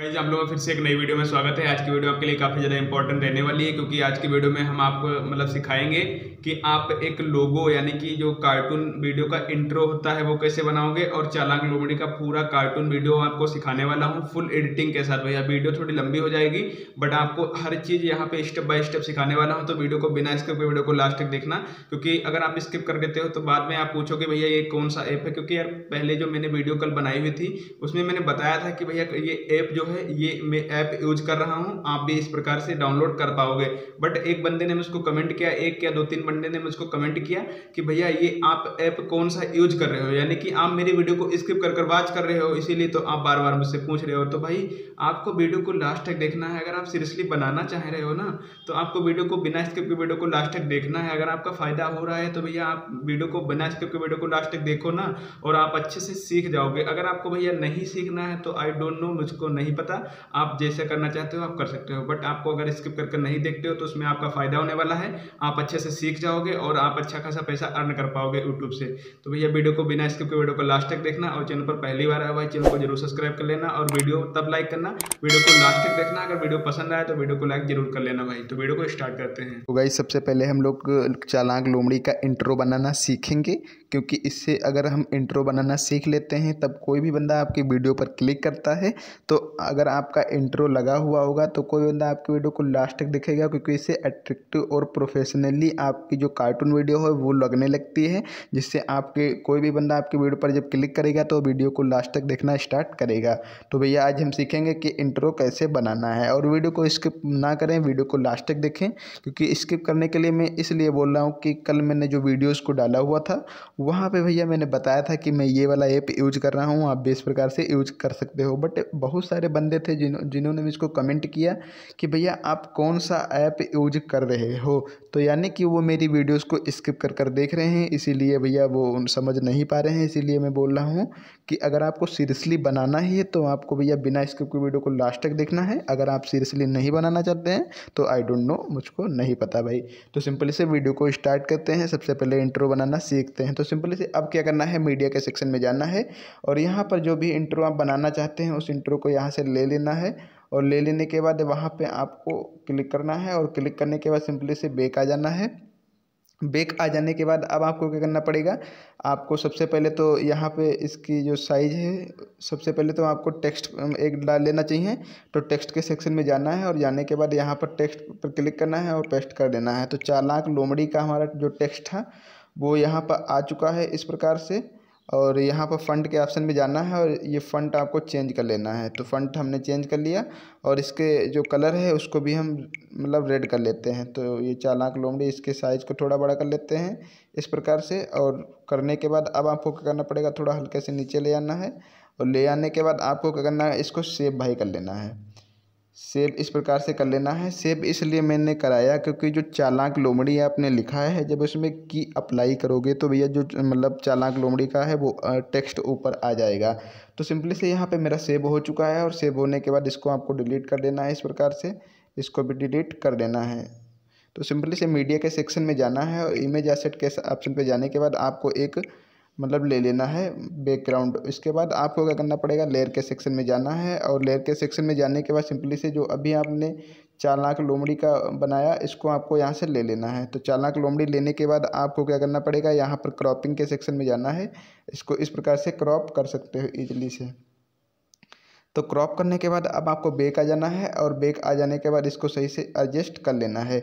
guys आप लोगों फिर से एक नई वीडियो में स्वागत है आज की वीडियो आपके लिए काफ़ी ज़्यादा इंपॉर्टेंट रहने वाली है क्योंकि आज की वीडियो में हम आपको मतलब सिखाएंगे कि आप एक लोगो यानी कि जो कार्टून वीडियो का इंट्रो होता है वो कैसे बनाओगे और चालाक लोमड़ी का पूरा कार्टून वीडियो आपको सिखाने वाला हूँ फुल एडिटिंग के साथ भैया वीडियो थोड़ी लंबी हो जाएगी बट आपको हर चीज़ यहाँ पे स्टेप बाय स्टेप सिखाने वाला हूँ तो वीडियो को बिना स्किप के वीडियो को लास्ट तक देखना क्योंकि अगर आप स्किप कर देते हो तो बाद में आप पूछोगे भैया ये कौन सा ऐप है क्योंकि यार पहले जो मैंने वीडियो कल बनाई हुई थी उसमें मैंने बताया था कि भैया ये ऐप जो है ये मैं ऐप यूज कर रहा हूँ आप भी इस प्रकार से डाउनलोड कर पाओगे बट एक बंदे ने मुझको कमेंट किया एक या दो तीन बंदे ने मुझको कमेंट किया कि भैया ये आप ऐप कौन सा यूज कर रहे हो यानी कि आप मेरी वीडियो को स्किप कर कर वाच कर रहे हो इसीलिए तो आप बार बार मुझसे पूछ रहे हो तो भाई आपको वीडियो को लास्ट तक देखना है अगर आप सीरियसली बनाना चाह रहे हो ना तो आपको वीडियो को बिना स्किप के वीडियो को लास्ट तक देखना है अगर आपका फ़ायदा हो रहा है तो भैया आप वीडियो को बिना स्किप के वीडियो को लास्ट तक देखो ना और आप अच्छे से सीख जाओगे अगर आपको भैया नहीं सीखना है तो आई डोंट नो मुझको नहीं पता आप जैसे करना चाहते हो आप कर सकते हो बट आपको अगर स्किप करके नहीं देखते हो तो उसमें आपका फ़ायदा होने वाला है आप अच्छे से सीख जाओगे और आप अच्छा खासा पैसा अर्न कर पाओगे यूट्यूब से तो भैया वीडियो को बिना स्किप के वीडियो को लास्ट तक देखना और चैनल पर पहली बार आया हुआ चैनल को जरूर सब्सक्राइब कर लेना और वीडियो तब लाइक करना वीडियो को लास्ट तक देखना अगर वीडियो पसंद आया तो वीडियो को लाइक जरूर कर लेना भाई तो वीडियो को स्टार्ट करते हैं तो भाई सबसे पहले हम लोग चालाक लोमड़ी का इंट्रो बनाना सीखेंगे क्योंकि इससे अगर हम इंट्रो बनाना सीख लेते हैं तब कोई भी बंदा आपकी वीडियो पर क्लिक करता है तो अगर आपका इंट्रो लगा हुआ होगा तो कोई बंदा आपकी वीडियो को लास्ट तक दिखेगा क्योंकि इससे अट्रैक्टिव और प्रोफेशनली आप आपकी जो कार्टून वीडियो है वो लगने लगती है जिससे आपके कोई भी बंदा आपके वीडियो पर जब क्लिक करेगा तो वीडियो को लास्ट तक देखना स्टार्ट करेगा तो भैया आज हम सीखेंगे कि इंट्रो कैसे बनाना है और वीडियो को स्किप ना करें वीडियो को लास्ट तक देखें क्योंकि स्किप करने के लिए मैं इसलिए बोल रहा हूँ कि कल मैंने जो वीडियोज़ को डाला हुआ था वहाँ पर भैया मैंने बताया था कि मैं ये वाला ऐप यूज कर रहा हूँ आप भी इस प्रकार से यूज कर सकते हो बट बहुत सारे बंदे थे जिन्होंने जिन्होंने मुझको कमेंट किया कि भैया आप कौन सा ऐप यूज कर रहे हो तो यानी कि वो मेरी मेरी वीडियोस को स्किप कर कर देख रहे हैं इसीलिए भैया वो समझ नहीं पा रहे हैं इसीलिए मैं बोल रहा हूँ कि अगर आपको सीरियसली बनाना ही है तो आपको भैया बिना स्किप की वीडियो को लास्ट तक देखना है अगर आप सीरियसली नहीं बनाना चाहते हैं तो आई डोंट नो मुझको नहीं पता भाई तो सिंपली से वीडियो को स्टार्ट करते हैं सबसे पहले इंट्रो बनाना सीखते हैं तो सिंपली से अब क्या करना है मीडिया के सेक्शन में जाना है और यहाँ पर जो भी इंट्रो आप बनाना चाहते हैं उस इंट्रो को यहाँ से ले लेना है और ले लेने के बाद वहाँ पे आपको क्लिक करना है और क्लिक करने के बाद सिंपली से बेक आ जाना है बेक आ जाने के बाद अब आपको क्या करना पड़ेगा आपको सबसे पहले तो यहाँ पे इसकी जो साइज़ है सबसे पहले तो आपको टेक्स्ट एक डाल लेना चाहिए तो टेक्स्ट के सेक्शन में जाना है और जाने के बाद यहाँ पर टेक्स्ट पर क्लिक करना है और पेस्ट कर देना है तो चालाक लोमड़ी का हमारा जो टेक्स्ट था वो यहाँ पर आ चुका है इस प्रकार से और यहाँ पर फ़ंड के ऑप्शन में जाना है और ये फ़ंड आपको चेंज कर लेना है तो फ़ंड हमने चेंज कर लिया और इसके जो कलर है उसको भी हम मतलब रेड कर लेते हैं तो ये चालाक लोमड़ी इसके साइज़ को थोड़ा बड़ा कर लेते हैं इस प्रकार से और करने के बाद अब आपको क्या करना पड़ेगा थोड़ा हल्के से नीचे ले आना है और ले आने के बाद आपको क्या करना है इसको सेव भाई कर लेना है सेव इस प्रकार से कर लेना है सेव इसलिए मैंने कराया क्योंकि जो चालाक लोमड़ी आपने लिखा है जब उसमें की अप्लाई करोगे तो भैया जो मतलब चालाक लोमड़ी का है वो टेक्स्ट ऊपर आ जाएगा तो सिंपली से यहाँ पे मेरा सेव हो चुका है और सेव होने के बाद इसको आपको डिलीट कर देना है इस प्रकार से इसको भी डिलीट कर देना है तो सिंपली से मीडिया के सेक्शन में जाना है और इमेज एसेट के ऑप्शन पर जाने के बाद आपको एक मतलब ले लेना है बैकग्राउंड इसके बाद आपको क्या करना पड़ेगा लेयर के सेक्शन में जाना है और लेयर के सेक्शन में जाने के बाद सिंपली से जो अभी आपने चालाक लोमड़ी का बनाया इसको आपको यहाँ से ले लेना है तो चालाक लोमड़ी लेने के बाद आपको क्या करना पड़ेगा यहाँ पर क्रॉपिंग के सेक्शन में जाना है इसको इस प्रकार से क्रॉप कर सकते हो ईजिली से तो क्रॉप करने के बाद अब आपको बेक आ जाना है और बेक आ जाने के बाद इसको सही से एडजस्ट कर लेना है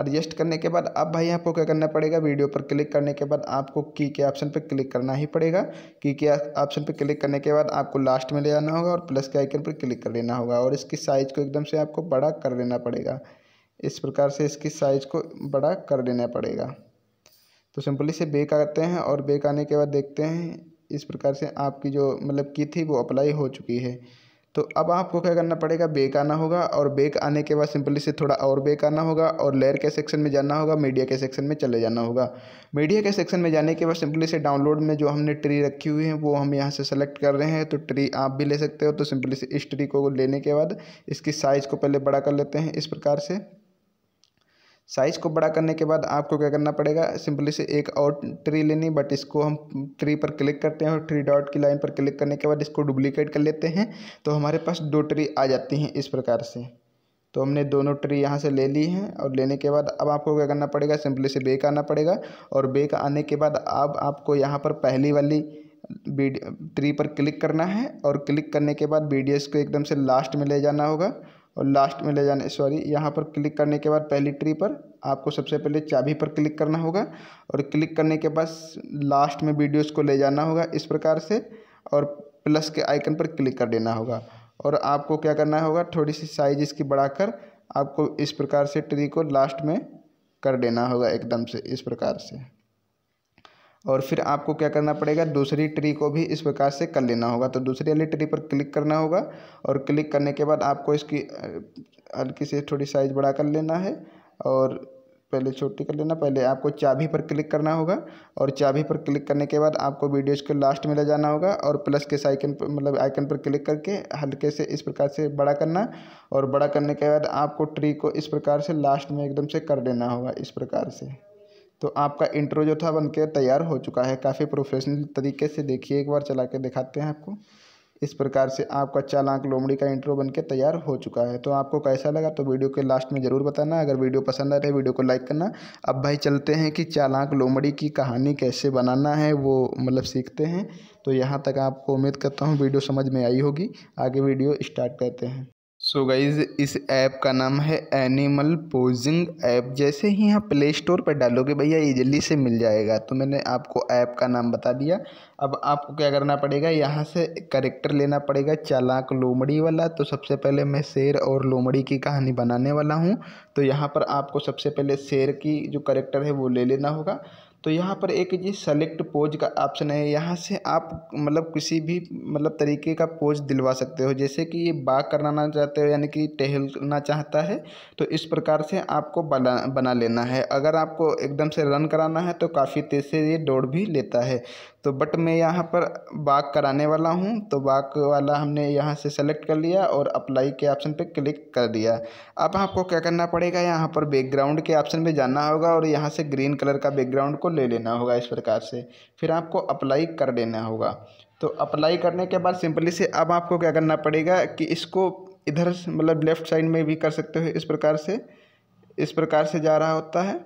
एडजस्ट करने के बाद अब भाई आपको क्या करना पड़ेगा वीडियो पर क्लिक करने के बाद आपको की के ऑप्शन पर क्लिक करना ही पड़ेगा की के ऑप्शन पर क्लिक करने के बाद आपको लास्ट में ले आना होगा और प्लस के आइकन पर क्लिक कर लेना होगा और इसकी साइज़ को एकदम से आपको बड़ा कर लेना पड़ेगा इस प्रकार से इसकी साइज़ को बड़ा कर लेना पड़ेगा तो सिंपली से बेक आते हैं और बेक आने के बाद देखते हैं इस प्रकार से आपकी जो मतलब की थी वो अप्लाई हो चुकी है तो अब आपको क्या करना पड़ेगा बेक आना होगा और बेक आने के बाद सिंपली से थोड़ा और बेक आना होगा और लेयर के सेक्शन में जाना होगा मीडिया के सेक्शन में चले जाना होगा मीडिया के सेक्शन में जाने के बाद सिंपली से डाउनलोड में जो हमने ट्री रखी हुई है वो हम यहाँ से सेलेक्ट कर रहे हैं तो ट्री आप भी ले सकते हो तो सिंपली से इस ट्री को लेने के बाद इसकी साइज़ को पहले बड़ा कर लेते हैं इस प्रकार से साइज़ को बड़ा करने के बाद आपको क्या करना पड़ेगा सिंपली से एक और ट्री लेनी बट इसको हम ट्री पर क्लिक करते हैं और ट्री डॉट की लाइन पर क्लिक करने के बाद इसको डुप्लीकेट कर लेते हैं तो हमारे पास दो ट्री आ जाती हैं इस प्रकार से तो हमने दोनों ट्री यहाँ से ले ली हैं और लेने के बाद अब आपको क्या करना पड़ेगा सिंपली से बेक आना पड़ेगा और बेक आने के बाद अब आपको यहाँ पर पहली वाली ट्री पर क्लिक करना है और क्लिक करने के बाद बी को एकदम से लास्ट में ले जाना होगा और लास्ट में ले जाने सॉरी यहाँ पर क्लिक करने के बाद पहली ट्री पर आपको सबसे पहले चाबी पर क्लिक करना होगा और क्लिक करने के बाद लास्ट में वीडियोज़ को ले जाना होगा इस प्रकार से और प्लस के आइकन पर क्लिक कर देना होगा और आपको क्या करना होगा थोड़ी सी साइज इसकी बढ़ाकर आपको इस प्रकार से ट्री को लास्ट में कर देना होगा एकदम से इस प्रकार से और फिर आपको क्या करना पड़ेगा दूसरी ट्री को भी इस प्रकार से कर लेना होगा तो दूसरी वाली ट्री पर क्लिक करना होगा और क्लिक करने के बाद आपको इसकी हल्की से थोड़ी साइज़ बड़ा कर लेना है और पहले छोटी कर लेना पहले आपको चाबी पर क्लिक करना होगा और चाबी पर क्लिक करने के बाद आपको वीडियोज़ के लास्ट में ले जाना होगा और प्लस के साइकन पर मतलब आइकन पर क्लिक करके हल्के से इस प्रकार से बड़ा करना और बड़ा करने के बाद आपको ट्री को इस प्रकार से लास्ट में एकदम से कर देना होगा इस प्रकार से तो आपका इंट्रो जो था बनके तैयार हो चुका है काफ़ी प्रोफेशनल तरीके से देखिए एक बार चला के दिखाते हैं आपको इस प्रकार से आपका चालाक लोमड़ी का इंट्रो बनके तैयार हो चुका है तो आपको कैसा लगा तो वीडियो के लास्ट में ज़रूर बताना अगर वीडियो पसंद आ रहा है वीडियो को लाइक करना अब भाई चलते हैं कि चालाक लोमड़ी की कहानी कैसे बनाना है वो मतलब सीखते हैं तो यहाँ तक आपको उम्मीद करता हूँ वीडियो समझ में आई होगी आगे वीडियो स्टार्ट करते हैं सो so गाइज इस ऐप का नाम है एनिमल पोजिंग ऐप जैसे ही यहाँ प्ले स्टोर पर डालोगे भैया ईजिली से मिल जाएगा तो मैंने आपको ऐप का नाम बता दिया अब आपको क्या करना पड़ेगा यहाँ से करेक्टर लेना पड़ेगा चालाक लोमड़ी वाला तो सबसे पहले मैं शेर और लोमड़ी की कहानी बनाने वाला हूँ तो यहाँ पर आपको सबसे पहले शेर की जो करेक्टर है वो ले लेना होगा तो यहाँ पर एक जी सेलेक्ट पोज का ऑप्शन है यहाँ से आप मतलब किसी भी मतलब तरीके का पोज दिलवा सकते हो जैसे कि ये बाग कराना चाहते हो यानी कि टहलना चाहता है तो इस प्रकार से आपको बना बना लेना है अगर आपको एकदम से रन कराना है तो काफ़ी तेज़ से ये दौड़ भी लेता है तो बट मैं यहाँ पर बाग कराने वाला हूँ तो बाग वाला हमने यहाँ से सेलेक्ट कर लिया और अप्लाई के ऑप्शन पे क्लिक कर दिया अब आपको क्या करना पड़ेगा यहाँ पर बैकग्राउंड के ऑप्शन पे जाना होगा और यहाँ से ग्रीन कलर का बैकग्राउंड को ले लेना होगा इस प्रकार से फिर आपको अप्लाई कर देना होगा तो अप्लाई करने के बाद सिंपली से अब आपको क्या करना पड़ेगा कि इसको इधर मतलब लेफ़्ट साइड में भी कर सकते हो इस प्रकार से इस प्रकार से जा रहा होता है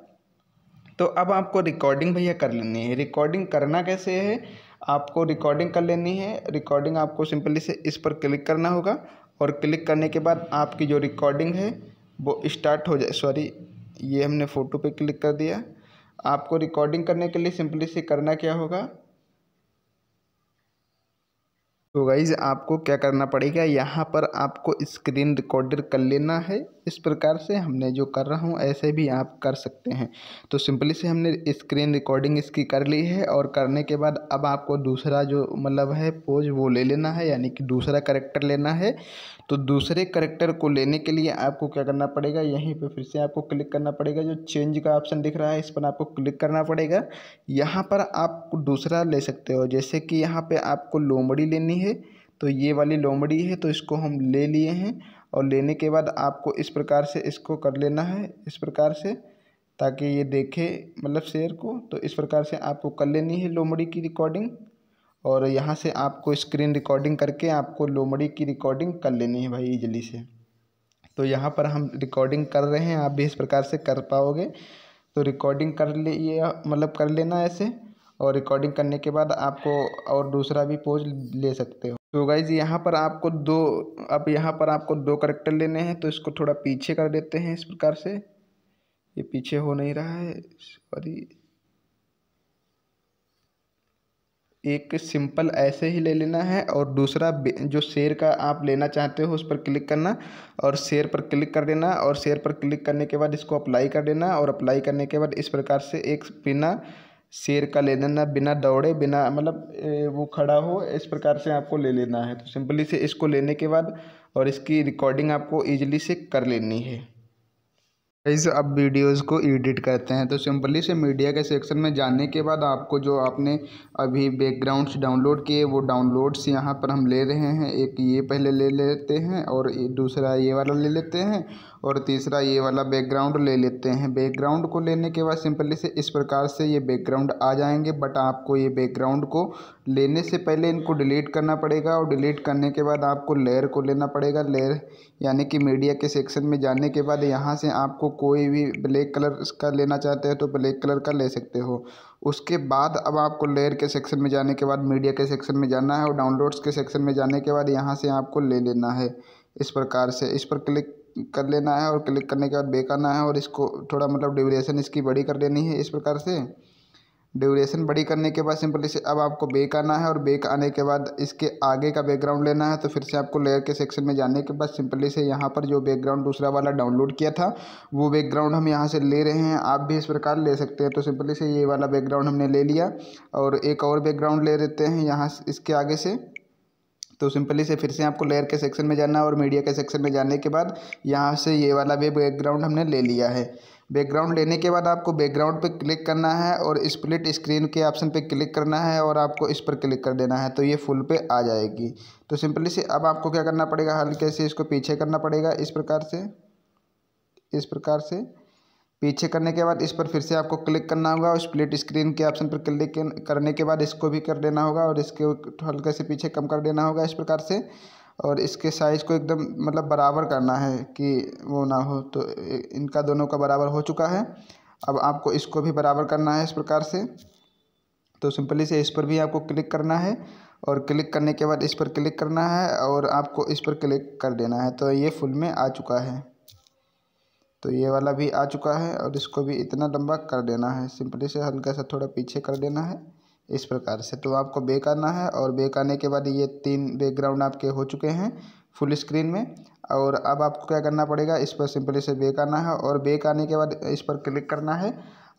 तो अब आपको रिकॉर्डिंग भैया कर लेनी है रिकॉर्डिंग करना कैसे है आपको रिकॉर्डिंग कर लेनी है रिकॉर्डिंग आपको सिंपली से इस पर क्लिक करना होगा और क्लिक करने के बाद आपकी जो रिकॉर्डिंग है वो स्टार्ट हो जाए सॉरी ये हमने फ़ोटो पे क्लिक कर दिया आपको रिकॉर्डिंग करने के लिए सिंपली से करना क्या होगा तो गाइज आपको क्या करना पड़ेगा यहाँ पर आपको स्क्रीन रिकॉर्डर कर लेना है इस प्रकार से हमने जो कर रहा हूँ ऐसे भी आप कर सकते हैं तो सिंपली से हमने स्क्रीन रिकॉर्डिंग इसकी कर ली है और करने के बाद अब आपको दूसरा जो मतलब है पोज वो ले लेना है यानी कि दूसरा करेक्टर लेना है तो दूसरे करेक्टर को लेने के लिए आपको क्या करना पड़ेगा यहीं पे फिर से आपको क्लिक करना पड़ेगा जो चेंज का ऑप्शन दिख रहा है इस पर आपको क्लिक करना पड़ेगा यहाँ पर आप दूसरा ले सकते हो जैसे कि यहाँ पे आपको लोमड़ी लेनी है तो ये वाली लोमड़ी है तो इसको हम ले लिए हैं और लेने के बाद आपको इस प्रकार से इसको कर लेना है इस प्रकार से ताकि ये देखे मतलब शेयर को तो इस प्रकार से आपको कर लेनी है लोमड़ी की रिकॉर्डिंग और यहाँ से आपको स्क्रीन रिकॉर्डिंग करके आपको लोमड़ी की रिकॉर्डिंग कर लेनी है भाई इजली से तो यहाँ पर हम रिकॉर्डिंग कर रहे हैं आप भी इस प्रकार से कर पाओगे तो रिकॉर्डिंग कर लिए मतलब कर लेना ऐसे और रिकॉर्डिंग करने के बाद आपको और दूसरा भी पोज ले सकते हो तो गाइज यहाँ पर आपको दो अब यहाँ पर आपको दो करेक्टर लेने हैं तो इसको थोड़ा पीछे कर देते हैं इस प्रकार से ये पीछे हो नहीं रहा है सॉरी एक सिंपल ऐसे ही ले लेना है और दूसरा जो शेयर का आप लेना चाहते हो उस पर क्लिक करना और शेयर पर क्लिक कर देना और शेयर पर क्लिक करने के बाद इसको अप्लाई कर देना और अप्लाई करने के बाद इस प्रकार से एक बिना शेयर का ले लेना बिना दौड़े बिना मतलब वो खड़ा हो इस प्रकार से आपको ले लेना है तो सिंपली से इसको लेने के बाद और इसकी रिकॉर्डिंग आपको ईजिली से कर लेनी है गाइज अब वीडियोस को एडिट करते हैं तो सिंपली से मीडिया के सेक्शन में जाने के बाद आपको जो आपने अभी बैकग्राउंड्स डाउनलोड किए वो डाउनलोड्स यहाँ पर हम ले रहे हैं एक ये पहले ले लेते हैं और दूसरा ये वाला ले लेते हैं और तीसरा ये वाला बैकग्राउंड ले लेते हैं बैकग्राउंड को लेने के बाद सिंपली से इस प्रकार से ये बैकग्राउंड आ जाएंगे बट आपको ये बैकग्राउंड को लेने से पहले इनको डिलीट करना पड़ेगा और डिलीट करने के बाद आपको लेयर को लेना पड़ेगा लेयर यानी कि मीडिया के सेक्शन में जाने के बाद यहाँ से आपको कोई भी ब्लैक कलर का लेना चाहते हो तो ब्लैक कलर का ले सकते हो उसके बाद अब आपको लेयर के सेक्शन में जाने के बाद मीडिया के सेक्शन में जाना है और डाउनलोड्स के सेक्शन में जाने के बाद यहाँ से आपको ले लेना है इस प्रकार से इस पर क्लिक कर लेना है और क्लिक करने के बाद बेक आना है और इसको थोड़ा मतलब ड्यूरेशन इसकी बड़ी कर लेनी है इस प्रकार से ड्यूरेशन बड़ी करने के बाद सिंपली से अब आपको बेक आना है और बेक आने के बाद इसके आगे का बैकग्राउंड लेना है तो फिर से आपको लेयर के सेक्शन में जाने के बाद सिंपली से यहाँ पर जो बैकग्राउंड दूसरा वाला डाउनलोड किया था वो बैकग्राउंड हम यहाँ से ले रहे हैं आप भी इस प्रकार ले सकते हैं तो सिंपली से ये वाला बैकग्राउंड हमने ले लिया और एक और बैकग्राउंड ले लेते हैं यहाँ इसके आगे से तो सिंपली से फिर से आपको लेयर के सेक्शन में जाना और मीडिया के सेक्शन में जाने के बाद यहाँ से ये वाला भी बैकग्राउंड हमने ले लिया है बैकग्राउंड लेने के बाद आपको बैकग्राउंड पे क्लिक करना है और स्प्लिट स्क्रीन के ऑप्शन पे क्लिक करना है और आपको इस पर क्लिक कर देना है तो ये फुल पे आ जाएगी तो सिंपली से अब आपको क्या करना पड़ेगा हल्के से इसको पीछे करना पड़ेगा इस प्रकार से इस प्रकार से पीछे करने के बाद इस पर फिर से आपको क्लिक करना होगा और स्प्लिट स्क्रीन के ऑप्शन पर क्लिक करने के बाद इसको भी कर देना होगा और इसके हल्के से पीछे कम कर देना होगा इस प्रकार से और इसके साइज़ को एकदम मतलब बराबर करना है कि वो ना हो तो इनका दोनों का बराबर हो चुका है अब आपको इसको भी बराबर करना है इस प्रकार से तो सिंपली से इस पर भी आपको क्लिक करना है और क्लिक करने के बाद इस पर क्लिक करना है और आपको इस पर क्लिक कर देना है तो ये फुल में आ चुका है तो ये वाला भी आ चुका है और इसको भी इतना लंबा कर देना है सिंपली से हल्का सा थोड़ा पीछे कर देना है इस प्रकार से तो आपको बेक आना है और बेक आने के बाद ये तीन बैकग्राउंड आपके हो चुके हैं फुल स्क्रीन में और अब आपको क्या करना पड़ेगा इस पर सिंपली से बेक आना है और बेक आने के बाद इस पर क्लिक करना है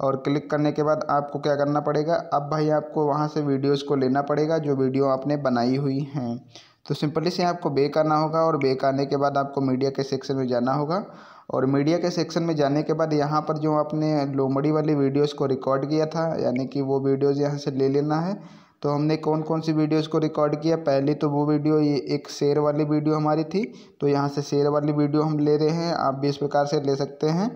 और क्लिक करने के बाद आपको क्या करना पड़ेगा अब भाई आपको वहाँ से वीडियोस को लेना पड़ेगा जो वीडियो आपने बनाई हुई हैं तो सिंपली से आपको बेक आना होगा और बेक आने के बाद आपको मीडिया के सेक्शन में जाना होगा और मीडिया के सेक्शन में जाने के बाद यहाँ पर जो आपने लोमड़ी वाली वीडियोस को रिकॉर्ड किया था यानी कि वो वीडियोस यहाँ से ले लेना है तो हमने कौन कौन सी वीडियोस को रिकॉर्ड किया पहले तो वो वीडियो ये एक शेर वाली वीडियो हमारी थी तो यहाँ से शेर वाली वीडियो हम ले रहे हैं आप भी इस प्रकार से ले सकते हैं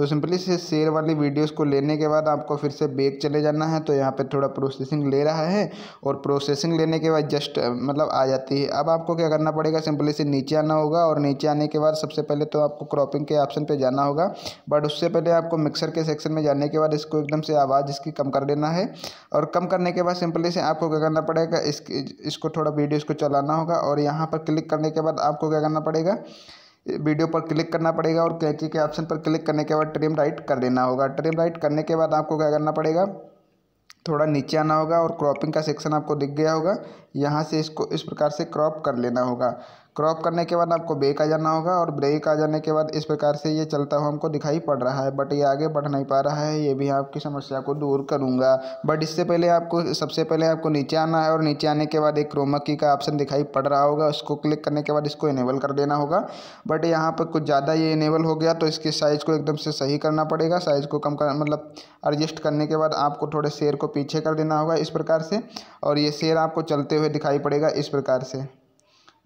तो सिंपली से शेयर वाली वीडियोस को लेने के बाद आपको फिर से बेक चले जाना है तो यहाँ पे थोड़ा प्रोसेसिंग ले रहा है और प्रोसेसिंग लेने के बाद जस्ट मतलब आ जाती है अब आपको क्या करना पड़ेगा सिंपली से नीचे आना होगा और नीचे आने के बाद सबसे पहले तो आपको क्रॉपिंग के ऑप्शन पर जाना होगा बट उससे पहले आपको मिक्सर के सेक्शन में जाने के बाद इसको एकदम से आवाज़ इसकी कम कर देना है और कम करने के बाद सिंपली से आपको क्या करना पड़ेगा इसकी इसको थोड़ा वीडियो इसको चलाना होगा और यहाँ पर क्लिक करने के बाद आपको क्या करना पड़ेगा वीडियो पर क्लिक करना पड़ेगा और कैंची के ऑप्शन पर क्लिक करने के बाद ट्रिम राइट कर देना होगा ट्रिम राइट करने के बाद आपको क्या करना पड़ेगा थोड़ा नीचे आना होगा और क्रॉपिंग का सेक्शन आपको दिख गया होगा यहाँ से इसको इस प्रकार से क्रॉप कर लेना होगा क्रॉप करने के बाद आपको ब्रेक आ जाना होगा और ब्रेक आ जाने के बाद इस प्रकार से ये चलता हुआ हमको दिखाई पड़ रहा है बट ये आगे बढ़ नहीं पा रहा है ये भी आपकी समस्या को दूर करूँगा बट इससे पहले आपको सबसे पहले आपको नीचे आना है और नीचे आने के बाद एक क्रोमा की का ऑप्शन दिखाई पड़ रहा होगा उसको क्लिक करने के बाद इसको इनेबल कर देना होगा बट यहाँ पर कुछ ज़्यादा ये इनेबल हो गया तो इसके साइज़ को एकदम से सही करना पड़ेगा साइज़ को कम कर मतलब एडजस्ट करने के बाद आपको थोड़े शेयर को पीछे कर देना होगा इस प्रकार से और ये शेयर आपको चलते हुए दिखाई पड़ेगा इस प्रकार से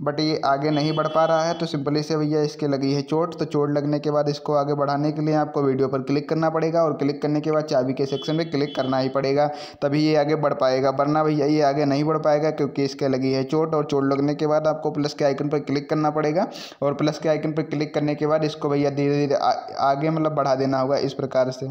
बट ये आगे नहीं बढ़ पा रहा है तो सिंपली से भैया इसके लगी है चोट तो चोट लगने के बाद इसको आगे बढ़ाने के लिए आपको वीडियो पर क्लिक करना पड़ेगा और क्लिक करने के बाद चाबी के सेक्शन में क्लिक करना ही पड़ेगा तभी ये आगे बढ़ पाएगा वरना भैया ये आगे नहीं बढ़ पाएगा क्योंकि इसके लगी है चोट और चोट लगने के बाद आपको प्लस के आइकन पर क्लिक करना पड़ेगा और प्लस के आइकन पर क्लिक करने के बाद इसको भैया धीरे धीरे आगे मतलब बढ़ा देना होगा इस प्रकार से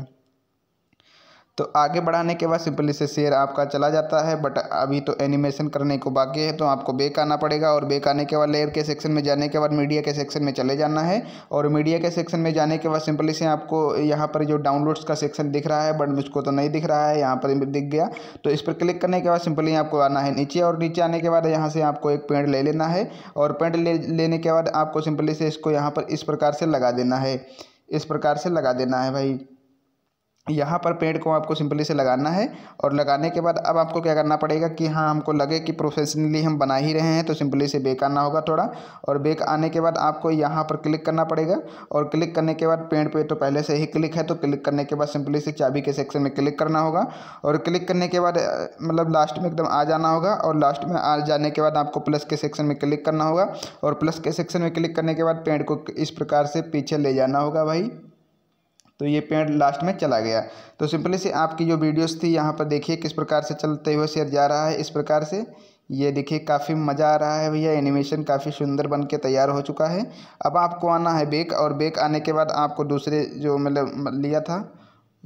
तो आगे बढ़ाने के बाद सिंपली से शेयर आपका चला जाता है बट अभी तो एनिमेशन करने को बाकी है तो आपको बेक आना पड़ेगा और बेक आने के बाद लेयर के सेक्शन में जाने के बाद मीडिया के सेक्शन में चले जाना है और मीडिया के सेक्शन में जाने के बाद सिंपली से आपको यहाँ पर जो डाउनलोड्स का सेक्शन दिख रहा है बट मुझको तो नहीं दिख रहा है यहाँ पर दिख गया तो इस पर क्लिक करने के बाद सिंपली आपको आना है नीचे और नीचे आने के बाद यहाँ से आपको एक पेंट ले लेना है और पेंट ले लेने के बाद आपको सिंपली से इसको यहाँ पर इस प्रकार से लगा देना है इस प्रकार से लगा देना है भाई यहाँ पर पेड़ को आपको सिंपली से लगाना है और लगाने के बाद अब आपको क्या करना पड़ेगा कि हाँ हमको लगे कि प्रोफेशनली हम बना ही रहे हैं तो सिंपली से बेक आना होगा थोड़ा और बेक आने के बाद आपको यहाँ पर क्लिक करना पड़ेगा और क्लिक करने के बाद पेड़ पे तो पहले से ही क्लिक है तो क्लिक करने के बाद सिंपली से चाबी के सेक्शन में क्लिक करना होगा और क्लिक करने के बाद मतलब लास्ट में एकदम आ जाना होगा और लास्ट में आ जाने के बाद आपको प्लस के सेक्शन में क्लिक करना होगा और प्लस के सेक्शन में क्लिक करने के बाद पेड़ को इस प्रकार से पीछे ले जाना होगा भाई तो ये पेड़ लास्ट में चला गया तो सिंपली से आपकी जो वीडियोस थी यहाँ पर देखिए किस प्रकार से चलते हुए शेयर जा रहा है इस प्रकार से ये देखिए काफ़ी मज़ा आ रहा है भैया एनिमेशन काफ़ी सुंदर बन के तैयार हो चुका है अब आपको आना है बेक और बेक आने के बाद आपको दूसरे जो मतलब लिया था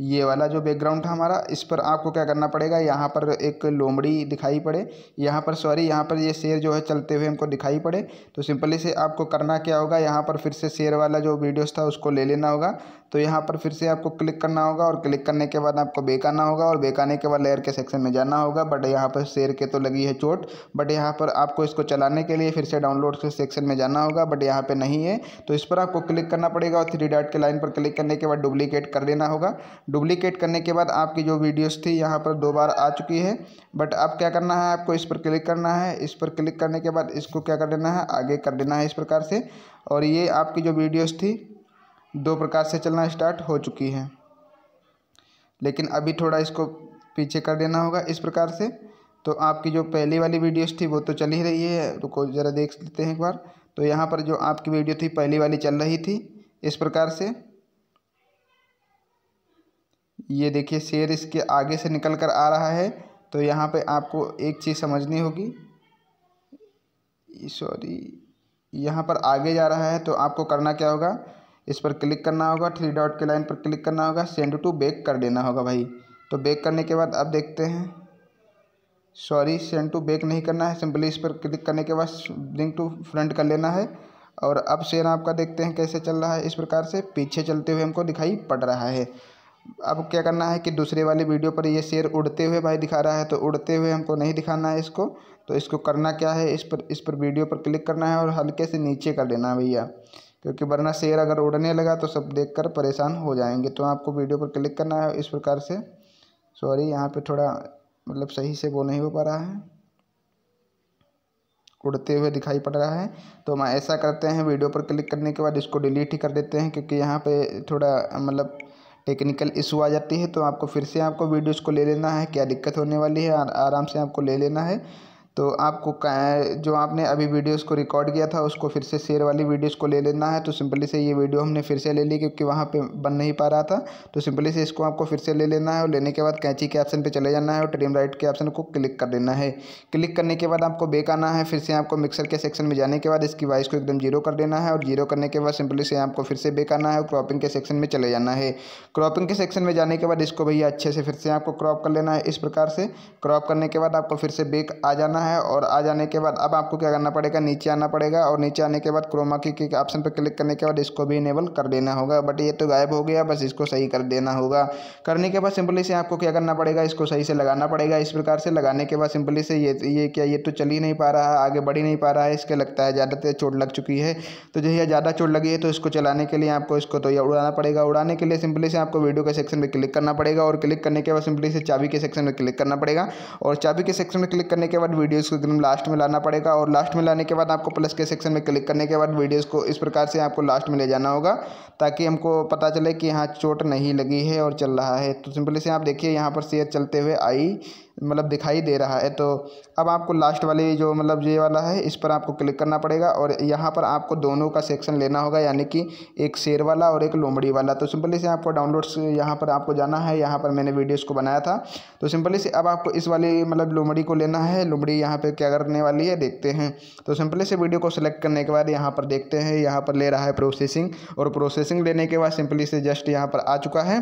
ये वाला जो बैकग्राउंड था हमारा इस पर आपको क्या करना पड़ेगा यहाँ पर एक लोमड़ी दिखाई पड़े यहाँ पर सॉरी यहाँ पर ये शेर जो है चलते हुए हमको दिखाई पड़े तो सिंपली से आपको करना क्या होगा यहाँ पर फिर से शेर वाला जो वीडियोस था उसको ले लेना होगा तो यहाँ पर फिर से आपको क्लिक करना होगा और क्लिक करने के बाद आपको बेक आना होगा और बेक आने के बाद लेयर के सेक्शन में जाना होगा बट यहाँ पर शेयर के तो लगी है चोट बट यहाँ पर आपको इसको चलाने के लिए फिर से डाउनलोड के सेक्शन में जाना होगा बट यहाँ पर नहीं है तो इस पर आपको क्लिक करना पड़ेगा और थ्री डॉट के लाइन पर क्लिक करने के बाद डुप्लीकेट कर लेना होगा डुप्लीकेट करने के बाद आपकी जो वीडियोस थी यहाँ पर दो बार आ चुकी है बट अब क्या करना है आपको इस पर क्लिक करना है इस पर क्लिक करने के बाद इसको क्या कर देना है आगे कर देना है इस प्रकार से और ये आपकी जो वीडियोस थी दो प्रकार से चलना स्टार्ट हो चुकी है लेकिन अभी थोड़ा इसको पीछे कर देना होगा इस प्रकार से तो आपकी जो पहली वाली वीडियोस थी वो तो चल ही रही है रुको ज़रा देख लेते हैं एक बार तो यहाँ पर जो आपकी वीडियो थी पहली वाली चल रही थी इस प्रकार से ये देखिए शेर इसके आगे से निकल कर आ रहा है तो यहाँ पे आपको एक चीज़ समझनी होगी सॉरी यहाँ पर आगे जा रहा है तो आपको करना क्या होगा इस पर क्लिक करना होगा थ्री डॉट के लाइन पर क्लिक करना होगा सेंड टू बैक कर देना होगा भाई तो बैक करने के बाद अब देखते हैं सॉरी सेंड टू बैक नहीं करना है सिंपली इस पर क्लिक करने के बाद लिंक टू फ्रंट कर लेना है और अब शेयर आपका देखते हैं कैसे चल रहा है इस प्रकार से पीछे चलते हुए हमको दिखाई पड़ रहा है अब क्या करना है कि दूसरे वाले वीडियो पर ये शेयर उड़ते हुए भाई दिखा रहा है तो उड़ते हुए हमको नहीं दिखाना है इसको तो इसको करना क्या है इस पर इस पर वीडियो पर क्लिक करना है और हल्के से नीचे कर देना है भैया क्योंकि वरना शेयर अगर उड़ने लगा तो सब देखकर परेशान हो जाएंगे तो आपको वीडियो पर क्लिक करना है इस प्रकार से सॉरी यहाँ पे थोड़ा मतलब सही से वो नहीं हो पा रहा है उड़ते हुए दिखाई पड़ रहा है तो हम ऐसा करते हैं वीडियो पर क्लिक करने के बाद इसको डिलीट ही कर देते हैं क्योंकि यहाँ पे थोड़ा मतलब टेक्निकल इशू आ जाती है तो आपको फिर से आपको वीडियो इसको ले लेना है क्या दिक्कत होने वाली है आराम से आपको ले लेना है तो आपको जो आपने अभी वीडियोस को रिकॉर्ड किया था उसको फिर से शेयर वाली वीडियोस को ले लेना है तो सिंपली से ये वीडियो हमने फिर से ले ली क्योंकि वहाँ पे बन नहीं पा रहा था तो सिंपली से इसको आपको फिर से ले लेना है और लेने के बाद कैंची के ऑप्शन पे चले जाना है और ट्रीम राइट के ऑप्शन को क्लिक कर देना है क्लिक करने के बाद आपको बेक आना है फिर से आपको मिक्सर के सेक्शन में जाने के बाद इसकी वॉइस को एकदम जीरो कर देना है और जीरो करने के बाद सिंपली से आपको फिर से बेक आना है और क्रॉपिंग के सेक्शन में चले जाना है क्रॉपिंग के सेक्शन में जाने के बाद इसको भैया अच्छे से फिर से आपको क्रॉप कर लेना है इस प्रकार से क्रॉप करने के बाद आपको फिर से बेक आ जाना है है और आ जाने के बाद अब आपको क्या करना पड़ेगा नीचे आना पड़ेगा और नीचे आने के बाद क्रोमा की के ऑप्शन पर क्लिक करने के बाद इसको भी इनेबल कर देना होगा बट ये तो गायब हो गया बस इसको सही कर देना होगा करने के बाद सिंपली से आपको क्या करना पड़ेगा इसको सही से लगाना पड़ेगा इस प्रकार से लगाने के बाद सिंपली से ये ये क्या ये तो चल ही नहीं पा रहा है आगे बढ़ ही नहीं पा रहा है इसके लगता है ज़्यादा चोट लग चुकी है तो जो है ज़्यादा चोट लगी है तो इसको चलाने के लिए आपको इसको तो यह उड़ाना पड़ेगा उड़ाने के लिए सिंपली से आपको वीडियो के सेक्शन में क्लिक करना पड़ेगा और क्लिक करने के बाद सिंपली से चाबी के सेक्शन में क्लिक करना पड़ेगा और चाबी के सेक्शन में क्लिक करने के बाद वीडियो वीडियोज़ को एकदम लास्ट में लाना पड़ेगा और लास्ट में लाने के बाद आपको प्लस के सेक्शन में क्लिक करने के बाद वीडियोज़ को इस प्रकार से आपको लास्ट में ले जाना होगा ताकि हमको पता चले कि यहाँ चोट नहीं लगी है और चल रहा है तो सिंपली से आप देखिए यहाँ पर शेयर चलते हुए आई मतलब दिखाई दे रहा है तो अब आपको लास्ट वाले जो मतलब ये वाला है इस पर आपको क्लिक करना पड़ेगा और यहाँ पर आपको दोनों का सेक्शन लेना होगा यानी कि एक शेर वाला और एक लोमड़ी वाला तो सिंपली से आपको डाउनलोड्स यहाँ पर आपको जाना है यहाँ पर मैंने वीडियोस को बनाया था तो सिंपली से अब आपको इस वाली मतलब लोमड़ी को लेना है लोमड़ी यहाँ पर क्या करने वाली है देखते हैं तो सिंपली से वीडियो को सिलेक्ट करने के बाद यहाँ पर देखते हैं यहाँ पर ले रहा है प्रोसेसिंग और प्रोसेसिंग लेने के बाद सिंपली से जस्ट यहाँ पर आ चुका है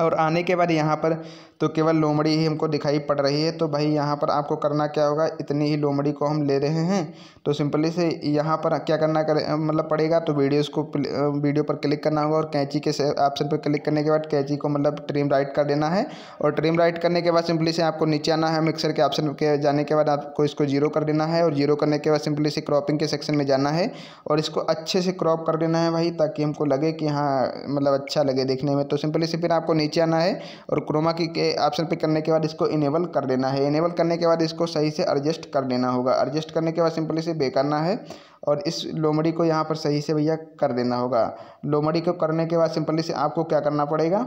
और आने के बाद यहाँ पर तो केवल लोमड़ी ही हमको दिखाई पड़ रही है तो भाई यहाँ पर आपको करना क्या होगा इतनी ही लोमड़ी को हम ले रहे हैं तो सिंपली से यहाँ पर क्या करना कर मतलब पड़ेगा तो वीडियोज़ को वीडियो पर क्लिक करना होगा और कैंची के ऑप्शन पर क्लिक करने के बाद कैंची को मतलब ट्रिम राइट कर देना है और ट्रिम राइट करने के बाद सिंपली से आपको नीचे आना है मिक्सर के ऑप्शन के जाने के बाद आपको इसको जीरो कर देना है और जीरो करने के बाद सिंपली से क्रॉपिंग के सेक्शन में जाना है और इसको अच्छे से क्रॉप कर देना है भाई ताकि हमको लगे कि हाँ मतलब अच्छा लगे देखने में तो सिंपली से फिर आपको नीचे आना है और क्रोमा की के ऑप्शन पे करने के बाद इसको इनेबल कर देना है इनेबल करने के बाद इसको सही से एडजस्ट कर देना होगा एडजस्ट करने के बाद सिंपली से बे करना है और इस लोमड़ी को यहाँ पर सही से भैया कर देना होगा लोमड़ी को करने के बाद सिंपली से आपको क्या करना पड़ेगा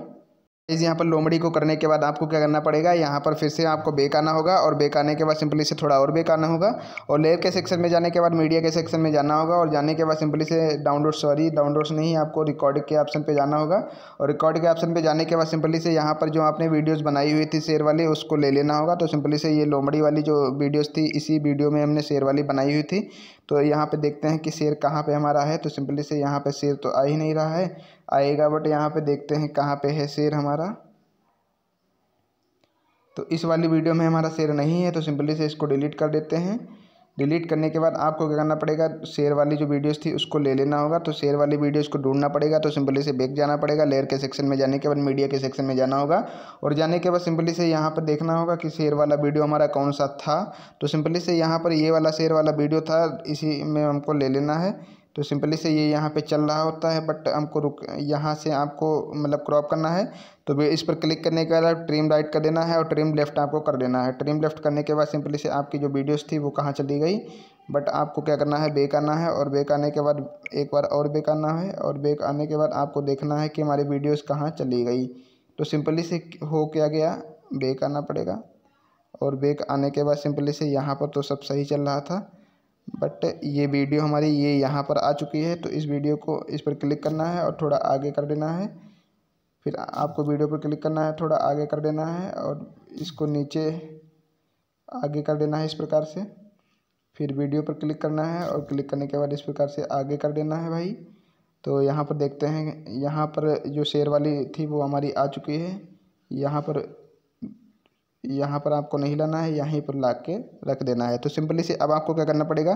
इस यहाँ पर लोमड़ी को करने के बाद आपको क्या करना पड़ेगा यहाँ पर फिर से आपको बेक आना होगा और बेक आने के बाद सिंपली से थोड़ा और बेक आना होगा और लेयर के सेक्शन में जाने के बाद मीडिया के सेक्शन में जाना होगा और जाने के बाद सिंपली से डाउनलोड सॉरी डाउनलोड्स नहीं आपको रिकॉर्ड के ऑप्शन पर जाना होगा और रिकॉर्ड के ऑप्शन पर जाने के बाद सिंपली से यहाँ पर जो आपने वीडियोज़ बनाई हुई थी शेयर वाली उसको ले लेना होगा तो सिंपली से ये लोमड़ी वाली जो वीडियोज़ थी इसी वीडियो में हमने शेयर वाली बनाई हुई थी तो यहाँ पे देखते हैं कि शेर कहाँ पे हमारा है तो सिंपली से यहाँ पे शेर तो आ ही नहीं रहा है आएगा बट यहाँ पे देखते हैं कहाँ पे है शेर हमारा तो इस वाली वीडियो में हमारा शेर नहीं है तो सिंपली से इसको डिलीट कर देते हैं डिलीट करने के बाद आपको क्या करना पड़ेगा शेयर वाली जो वीडियोस थी उसको ले लेना होगा तो शेयर वाली वीडियोस को ढूंढना पड़ेगा तो सिंपली से बैक जाना पड़ेगा लेयर के सेक्शन में जाने के बाद मीडिया के सेक्शन में जाना होगा और जाने के बाद सिंपली से यहाँ पर देखना होगा कि शेयर वाला वीडियो हमारा कौन सा था तो सिंपली से यहाँ पर ये वाला शेयर वाला वीडियो था इसी में हमको ले लेना है तो सिंपली से ये यहाँ पे चल रहा होता है बट हमको रुक यहाँ से आपको मतलब क्रॉप करना है तो इस पर क्लिक करने के बाद ट्रिम राइट कर देना है और ट्रिम लेफ्ट आपको कर देना है ट्रिम लेफ्ट करने के बाद सिंपली से आपकी जो वीडियोस थी वो कहाँ चली गई बट आपको क्या करना है बेक आना है और बेक आने के बाद एक बार और बेक आना है और बेक आने के बाद आपको देखना है कि हमारी वीडियोज़ कहाँ चली गई तो सिंपली से हो क्या गया बेक आना पड़ेगा और बेक आने के बाद सिंपली से यहाँ पर तो सब सही चल रहा था बट ये वीडियो हमारी ये यहाँ पर आ चुकी है तो इस वीडियो को इस पर क्लिक करना है और थोड़ा आगे कर देना है फिर आपको वीडियो पर क्लिक करना है थोड़ा आगे कर देना है और इसको नीचे आगे कर देना है इस प्रकार से फिर वीडियो पर क्लिक करना है और क्लिक करने के बाद इस प्रकार से आगे कर देना है भाई तो यहाँ पर देखते हैं यहाँ पर जो शेयर वाली थी वो हमारी आ चुकी है यहाँ पर यहाँ पर आपको नहीं लाना है यहीं पर ला के रख देना है तो सिंपली से अब आपको क्या करना पड़ेगा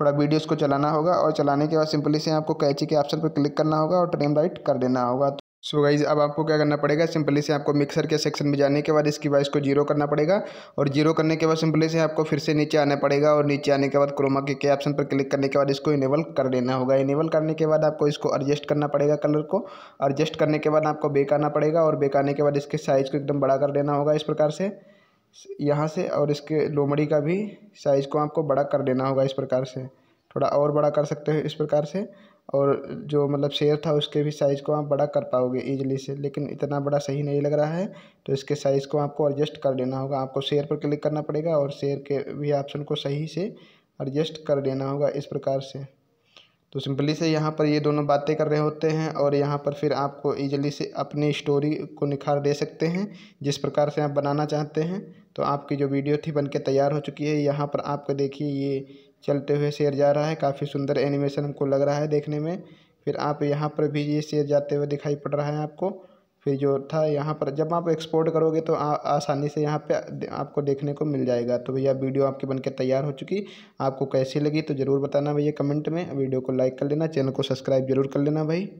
थोड़ा वीडियोस को चलाना होगा और चलाने के बाद सिंपली से आपको कैची के ऑप्शन पर क्लिक करना होगा और ट्रेम राइट कर देना होगा सो so गाइज अब आपको क्या करना पड़ेगा सिंपली से आपको मिक्सर के सेक्शन में जाने के बाद इसकी वाइस को जीरो करना पड़ेगा और जीरो करने के बाद सिंपली से आपको फिर से नीचे आना पड़ेगा और नीचे आने के बाद क्रोमा के, के ऑप्शन पर क्लिक करने के बाद इसको इनेबल कर लेना होगा इनेबल करने के बाद आपको इसको एडजस्ट करना पड़ेगा कलर को एडजस्ट करने के बाद आपको बेक आना पड़ेगा और बेक आने के बाद इसके साइज़ को एकदम बड़ा कर देना होगा इस प्रकार से यहाँ से और इसके लोमड़ी का भी साइज़ को आपको बड़ा कर देना होगा इस प्रकार से थोड़ा और बड़ा कर सकते हो इस प्रकार से और जो मतलब शेयर था उसके भी साइज़ को आप बड़ा कर पाओगे ईजिली से लेकिन इतना बड़ा सही नहीं लग रहा है तो इसके साइज़ को आपको एडजस्ट कर लेना होगा आपको शेयर पर क्लिक करना पड़ेगा और शेयर के भी ऑप्शन को सही से एडजस्ट कर लेना होगा इस प्रकार से तो सिंपली से यहाँ पर ये दोनों बातें कर रहे होते हैं और यहाँ पर फिर आपको ईजिली से अपनी स्टोरी को निखार दे सकते हैं जिस प्रकार से आप बनाना चाहते हैं तो आपकी जो वीडियो थी बनके तैयार हो चुकी है यहाँ पर आपको देखिए ये चलते हुए शेर जा रहा है काफ़ी सुंदर एनिमेशन हमको लग रहा है देखने में फिर आप यहाँ पर भी ये शेर जाते हुए दिखाई पड़ रहा है आपको फिर जो था यहाँ पर जब आप एक्सपोर्ट करोगे तो आ, आसानी से यहाँ पे आपको देखने को मिल जाएगा तो भैया वीडियो आपकी बनके तैयार हो चुकी आपको कैसी लगी तो ज़रूर बताना भैया कमेंट में वीडियो को लाइक कर लेना चैनल को सब्सक्राइब जरूर कर लेना भाई